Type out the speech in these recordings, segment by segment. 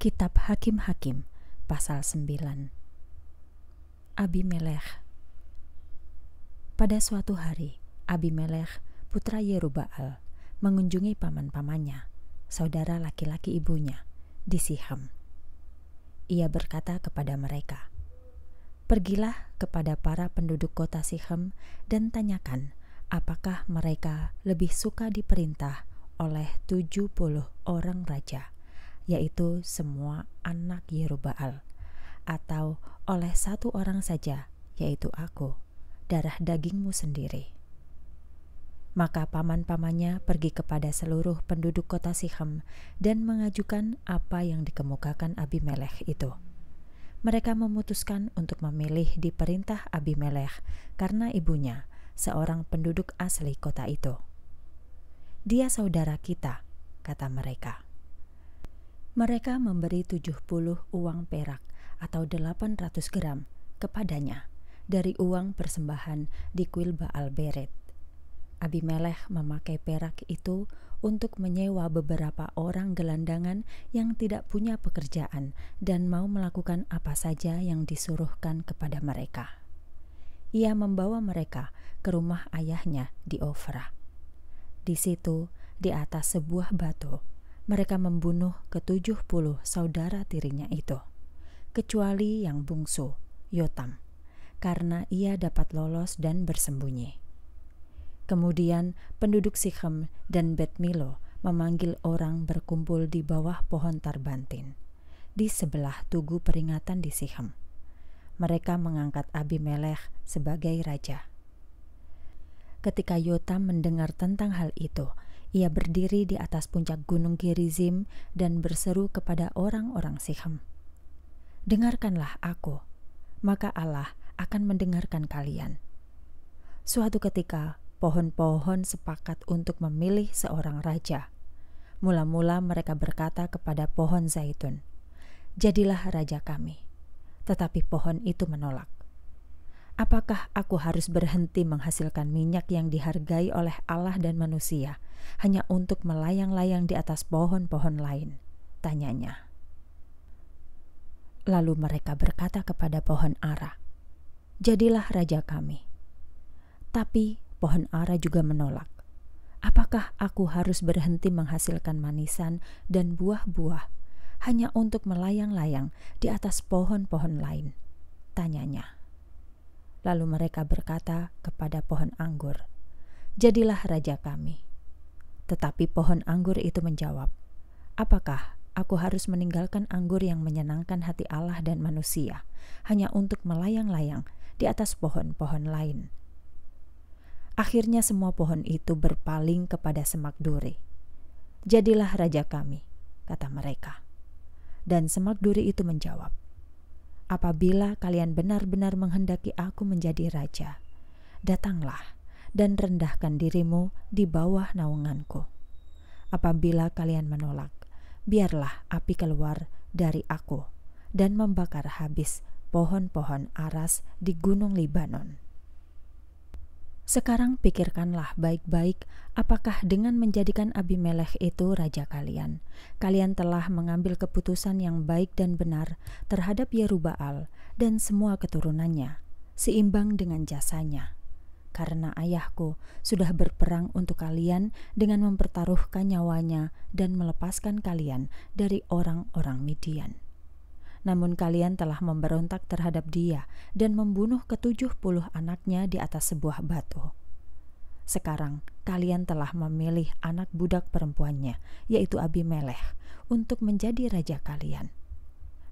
Kitab Hakim-Hakim pasal 9 Abimelech Pada suatu hari, Abimelech, putra Yerubaal, mengunjungi paman-pamannya, saudara laki-laki ibunya, di Siham. Ia berkata kepada mereka, Pergilah kepada para penduduk kota Siham dan tanyakan apakah mereka lebih suka diperintah oleh 70 orang raja yaitu semua anak Yeruba'al, atau oleh satu orang saja, yaitu aku, darah dagingmu sendiri. Maka paman-pamannya pergi kepada seluruh penduduk kota Sihem dan mengajukan apa yang dikemukakan Abimelech itu mereka memutuskan untuk memilih di perintah Abimelech karena ibunya, seorang penduduk asli kota itu. Dia saudara kita, kata mereka. Mereka memberi 70 uang perak atau 800 gram kepadanya dari uang persembahan di kuil Baal Beret. Abimelech memakai perak itu untuk menyewa beberapa orang gelandangan yang tidak punya pekerjaan dan mau melakukan apa saja yang disuruhkan kepada mereka. Ia membawa mereka ke rumah ayahnya di Ofra. Di situ, di atas sebuah batu, mereka membunuh ketujuh puluh saudara tirinya itu, kecuali yang bungsu, Yotam, karena ia dapat lolos dan bersembunyi. Kemudian penduduk Sikhem dan Bet Milo memanggil orang berkumpul di bawah pohon tarbantin, di sebelah tugu peringatan di Sikhem. Mereka mengangkat Abimelech sebagai raja. Ketika Yotam mendengar tentang hal itu, ia berdiri di atas puncak gunung Gerizim dan berseru kepada orang-orang Sihem. Dengarkanlah aku, maka Allah akan mendengarkan kalian. Suatu ketika, pohon-pohon sepakat untuk memilih seorang raja. Mula-mula mereka berkata kepada pohon zaitun, "Jadilah raja kami." Tetapi pohon itu menolak. Apakah aku harus berhenti menghasilkan minyak yang dihargai oleh Allah dan manusia hanya untuk melayang-layang di atas pohon-pohon lain? Tanyanya. Lalu mereka berkata kepada pohon ara, "Jadilah raja kami." Tapi pohon ara juga menolak. Apakah aku harus berhenti menghasilkan manisan dan buah-buah hanya untuk melayang-layang di atas pohon-pohon lain? Tanyanya. Lalu mereka berkata kepada pohon anggur, "Jadilah raja kami." Tetapi pohon anggur itu menjawab, "Apakah aku harus meninggalkan anggur yang menyenangkan hati Allah dan manusia hanya untuk melayang-layang di atas pohon-pohon lain?" Akhirnya, semua pohon itu berpaling kepada semak duri. "Jadilah raja kami," kata mereka, dan semak duri itu menjawab, apabila kalian benar-benar menghendaki aku menjadi raja, datanglah dan rendahkan dirimu di bawah naunganku. Apabila kalian menolak, biarlah api keluar dari aku dan membakar habis pohon-pohon aras di gunung Libanon. Sekarang pikirkanlah baik-baik apakah dengan menjadikan Abimelech itu raja kalian. Kalian telah mengambil keputusan yang baik dan benar terhadap Yerubaal dan semua keturunannya, seimbang dengan jasanya. Karena ayahku sudah berperang untuk kalian dengan mempertaruhkan nyawanya dan melepaskan kalian dari orang-orang Midian. Namun kalian telah memberontak terhadap dia dan membunuh ketujuh puluh anaknya di atas sebuah batu. Sekarang kalian telah memilih anak budak perempuannya, yaitu Abimelech, untuk menjadi raja kalian.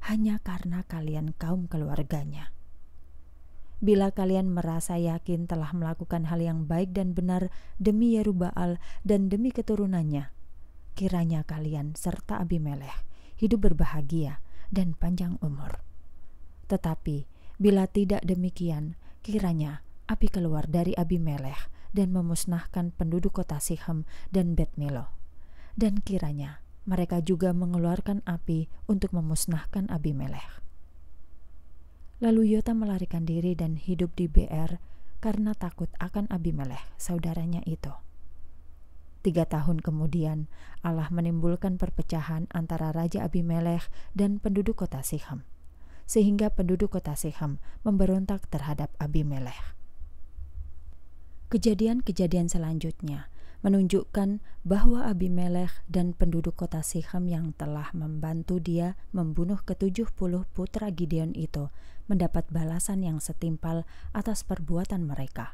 Hanya karena kalian kaum keluarganya. Bila kalian merasa yakin telah melakukan hal yang baik dan benar demi Yerubaal dan demi keturunannya, kiranya kalian serta Abimelech hidup berbahagia dan panjang umur. Tetapi bila tidak demikian, kiranya api keluar dari Abimelech dan memusnahkan penduduk kota Sihem dan Bet Milo. Dan kiranya mereka juga mengeluarkan api untuk memusnahkan Abimelech. Lalu Yota melarikan diri dan hidup di BR karena takut akan Abimelech, saudaranya itu. Tiga tahun kemudian, Allah menimbulkan perpecahan antara Raja Abimelech dan penduduk kota Sihem, sehingga penduduk kota Sihem memberontak terhadap Abimelech. Kejadian-kejadian selanjutnya menunjukkan bahwa Abimelech dan penduduk kota Sihem yang telah membantu dia membunuh ketujuh puluh putra Gideon itu mendapat balasan yang setimpal atas perbuatan mereka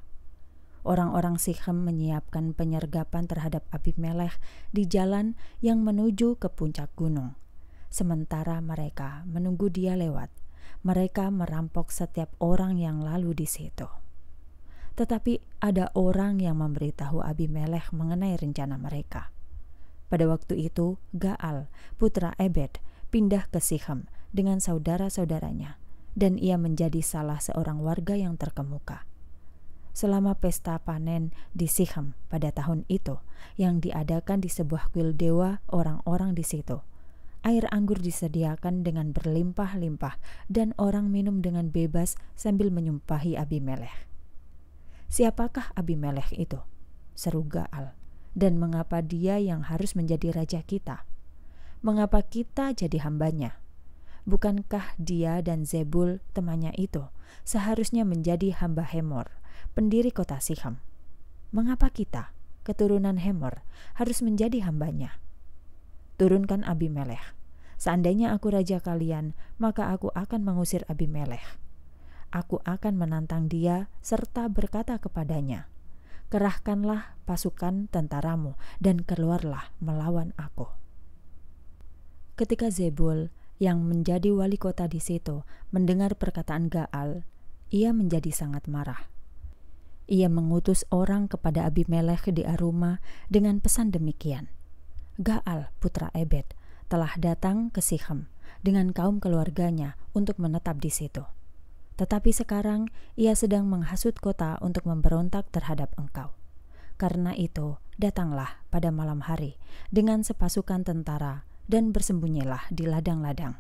orang-orang Sikhem menyiapkan penyergapan terhadap Abimelech di jalan yang menuju ke puncak gunung. Sementara mereka menunggu dia lewat, mereka merampok setiap orang yang lalu di situ. Tetapi ada orang yang memberitahu Abimelekh mengenai rencana mereka. Pada waktu itu, Gaal, putra Ebed, pindah ke Sikhem dengan saudara-saudaranya, dan ia menjadi salah seorang warga yang terkemuka selama pesta panen di Siham pada tahun itu yang diadakan di sebuah kuil dewa orang-orang di situ. Air anggur disediakan dengan berlimpah-limpah dan orang minum dengan bebas sambil menyumpahi Abimelech. Siapakah Abimelech itu? Seru Gaal. Dan mengapa dia yang harus menjadi raja kita? Mengapa kita jadi hambanya? Bukankah dia dan Zebul temannya itu seharusnya menjadi hamba Hemor? pendiri kota Siham. Mengapa kita, keturunan Hemor, harus menjadi hambanya? Turunkan Abimelech. Seandainya aku raja kalian, maka aku akan mengusir Abimelech. Aku akan menantang dia serta berkata kepadanya, Kerahkanlah pasukan tentaramu dan keluarlah melawan aku. Ketika Zebul yang menjadi wali kota di situ mendengar perkataan Gaal, ia menjadi sangat marah. Ia mengutus orang kepada Abimelech di Aruma dengan pesan demikian. Gaal, putra Ebed, telah datang ke Sihem dengan kaum keluarganya untuk menetap di situ. Tetapi sekarang ia sedang menghasut kota untuk memberontak terhadap engkau. Karena itu, datanglah pada malam hari dengan sepasukan tentara dan bersembunyilah di ladang-ladang.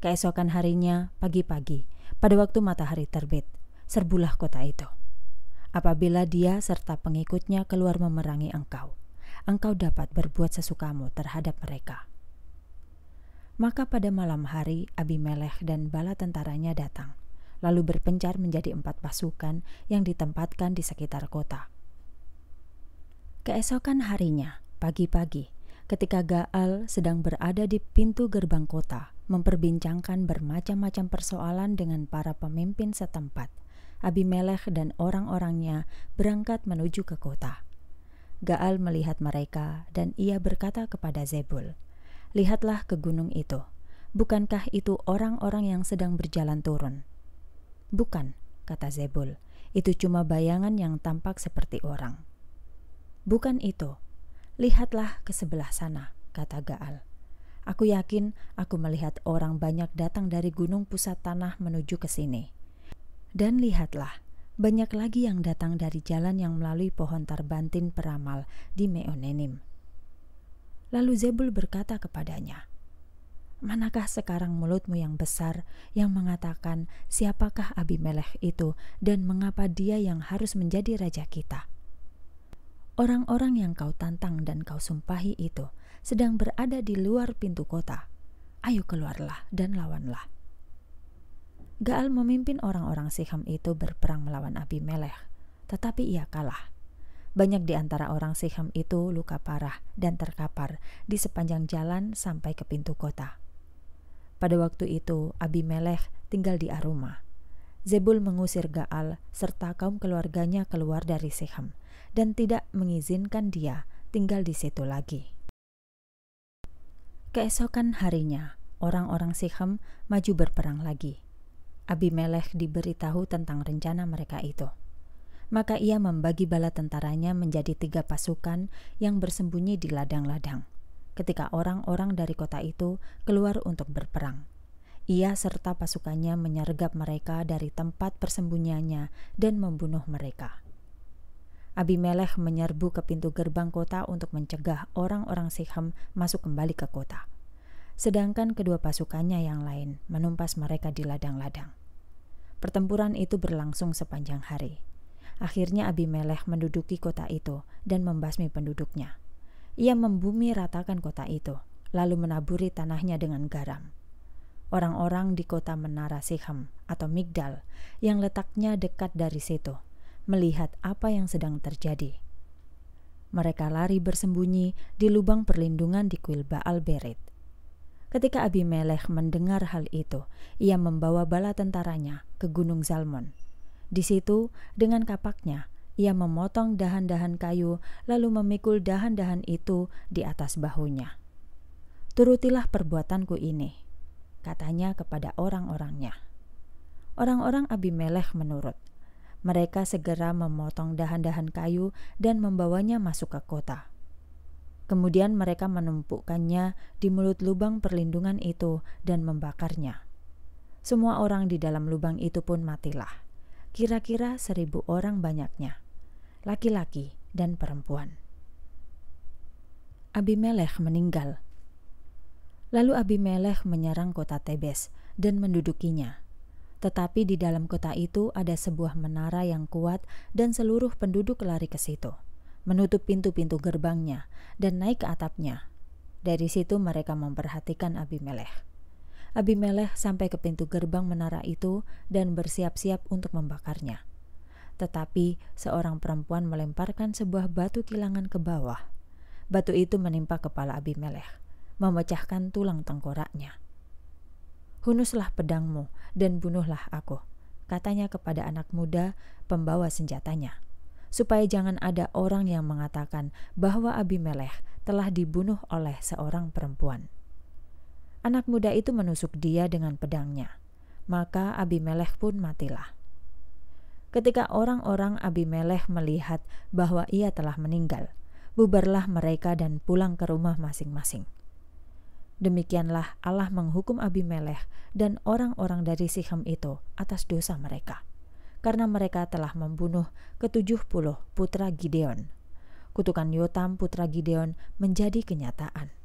Keesokan harinya, pagi-pagi, pada waktu matahari terbit, serbulah kota itu. Apabila dia serta pengikutnya keluar memerangi engkau, engkau dapat berbuat sesukamu terhadap mereka. Maka pada malam hari Abimelekh dan bala tentaranya datang, lalu berpencar menjadi empat pasukan yang ditempatkan di sekitar kota. Keesokan harinya, pagi-pagi, ketika Gaal sedang berada di pintu gerbang kota, memperbincangkan bermacam-macam persoalan dengan para pemimpin setempat – Abimelech dan orang-orangnya berangkat menuju ke kota. Gaal melihat mereka dan ia berkata kepada Zebul, "Lihatlah ke gunung itu. Bukankah itu orang-orang yang sedang berjalan turun?" "Bukan," kata Zebul. "Itu cuma bayangan yang tampak seperti orang." "Bukan itu. Lihatlah ke sebelah sana," kata Gaal. Aku yakin aku melihat orang banyak datang dari gunung pusat tanah menuju ke sini. Dan lihatlah, banyak lagi yang datang dari jalan yang melalui pohon tarbantin peramal di Meonenim. Lalu Zebul berkata kepadanya, Manakah sekarang mulutmu yang besar yang mengatakan siapakah Abimelech itu dan mengapa dia yang harus menjadi raja kita? Orang-orang yang kau tantang dan kau sumpahi itu sedang berada di luar pintu kota. Ayo keluarlah dan lawanlah. Gaal memimpin orang-orang Siham itu berperang melawan Abimelech, tetapi ia kalah. Banyak di antara orang Siham itu luka parah dan terkapar di sepanjang jalan sampai ke pintu kota. Pada waktu itu, Abimelech tinggal di Aruma. Zebul mengusir Gaal serta kaum keluarganya keluar dari Siham dan tidak mengizinkan dia tinggal di situ lagi. Keesokan harinya, orang-orang Siham maju berperang lagi. Abimelech diberitahu tentang rencana mereka itu. Maka ia membagi bala tentaranya menjadi tiga pasukan yang bersembunyi di ladang-ladang. Ketika orang-orang dari kota itu keluar untuk berperang, ia serta pasukannya menyergap mereka dari tempat persembunyiannya dan membunuh mereka. Abimelech menyerbu ke pintu gerbang kota untuk mencegah orang-orang Sihem masuk kembali ke kota sedangkan kedua pasukannya yang lain menumpas mereka di ladang-ladang. Pertempuran itu berlangsung sepanjang hari. Akhirnya Abimelekh menduduki kota itu dan membasmi penduduknya. Ia membumi ratakan kota itu, lalu menaburi tanahnya dengan garam. Orang-orang di kota Menara Sihem atau Migdal yang letaknya dekat dari situ melihat apa yang sedang terjadi. Mereka lari bersembunyi di lubang perlindungan di kuil Baal Berit Ketika Abimelech mendengar hal itu, ia membawa bala tentaranya ke Gunung Zalmon. Di situ, dengan kapaknya, ia memotong dahan-dahan kayu lalu memikul dahan-dahan itu di atas bahunya. Turutilah perbuatanku ini, katanya kepada orang-orangnya. Orang-orang Abimelech menurut. Mereka segera memotong dahan-dahan kayu dan membawanya masuk ke kota. Kemudian mereka menumpukkannya di mulut lubang perlindungan itu dan membakarnya. Semua orang di dalam lubang itu pun matilah. Kira-kira seribu orang banyaknya, laki-laki dan perempuan. Abimelech meninggal. Lalu Abimelech menyerang kota Tebes dan mendudukinya. Tetapi di dalam kota itu ada sebuah menara yang kuat dan seluruh penduduk lari ke situ menutup pintu-pintu gerbangnya, dan naik ke atapnya. Dari situ mereka memperhatikan Abimelech. Abimelech sampai ke pintu gerbang menara itu dan bersiap-siap untuk membakarnya. Tetapi seorang perempuan melemparkan sebuah batu kilangan ke bawah. Batu itu menimpa kepala Abimelech, memecahkan tulang tengkoraknya. Hunuslah pedangmu dan bunuhlah aku, katanya kepada anak muda pembawa senjatanya supaya jangan ada orang yang mengatakan bahwa Abimelech telah dibunuh oleh seorang perempuan. Anak muda itu menusuk dia dengan pedangnya, maka Abimelech pun matilah. Ketika orang-orang Abimelech melihat bahwa ia telah meninggal, bubarlah mereka dan pulang ke rumah masing-masing. Demikianlah Allah menghukum Abimelech dan orang-orang dari Sihem itu atas dosa mereka karena mereka telah membunuh ketujuh puluh putra Gideon. Kutukan Yotam putra Gideon menjadi kenyataan.